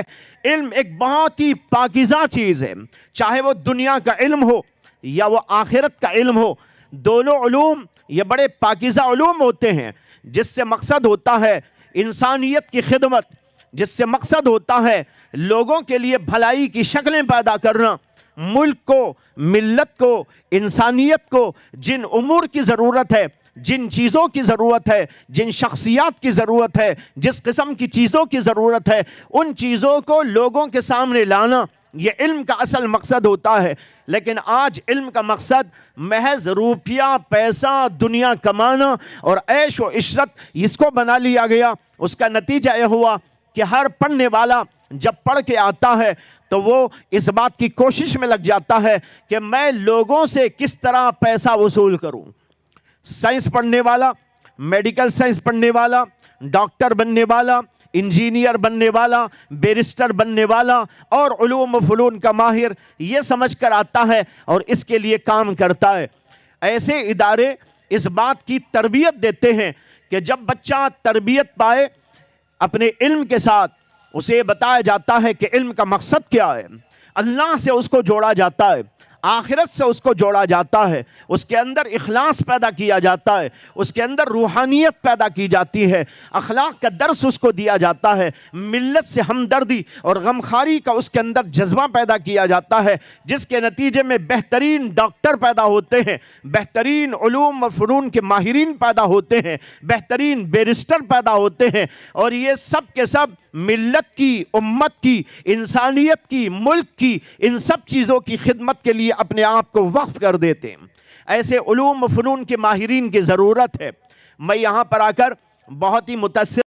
इल्म एक बहुत ही पाकिजा चीज़ है चाहे वो दुनिया का इल्म हो या वो आखिरत का इल्म हो दोनों उलूम ये बड़े पाकिजा उलूम होते हैं जिससे मकसद होता है इंसानियत की खिदमत जिससे मकसद होता है लोगों के लिए भलाई की शक्लें पैदा करना मुल्क को मिलत को इंसानियत को जिन उमूर की ज़रूरत है जिन चीज़ों की ज़रूरत है जिन शख्सियात की ज़रूरत है जिस किस्म की चीज़ों की ज़रूरत है उन चीज़ों को लोगों के सामने लाना ये इल्म का असल मकसद होता है लेकिन आज इल्म का मकसद महज रुपया पैसा दुनिया कमाना और ऐश व इशरत इसको बना लिया गया उसका नतीजा यह हुआ कि हर पढ़ने वाला जब पढ़ के आता है तो वो इस बात की कोशिश में लग जाता है कि मैं लोगों से किस तरह पैसा वसूल करूं साइंस पढ़ने वाला मेडिकल साइंस पढ़ने वाला डॉक्टर बनने वाला इंजीनियर बनने वाला बेरिस्टर बनने वाला और फलून का माहिर ये समझ कर आता है और इसके लिए काम करता है ऐसे इदारे इस बात की तरबियत देते हैं कि जब बच्चा तरबियत पाए अपने इल्म के साथ उसे बताया जाता है कि इल्म का मकसद क्या है अल्लाह से उसको जोड़ा जाता है आखिरत से उसको जोड़ा जाता है उसके अंदर अखलास पैदा किया जाता है उसके अंदर रूहानियत पैदा की जाती है अखलाक का दर्स उसको दिया जाता है मिलत से हमदर्दी और गमखारी का उसके अंदर जज्बा पैदा किया जाता है जिसके नतीजे में बेहतरीन डॉक्टर पैदा होते हैं बेहतरीन ूम और फ़नून के माहरीन पैदा होते हैं बेहतरीन बेरिस्टर पैदा होते हैं और ये सब के सब मिलत की उम्मत की इंसानियत की मुल्क की इन सब चीज़ों की खिदमत के लिए अपने आप को वक्फ कर देते हैं ऐसे उलूम फ़नून के माहरीन की ज़रूरत है मैं यहाँ पर आकर बहुत ही मुतासर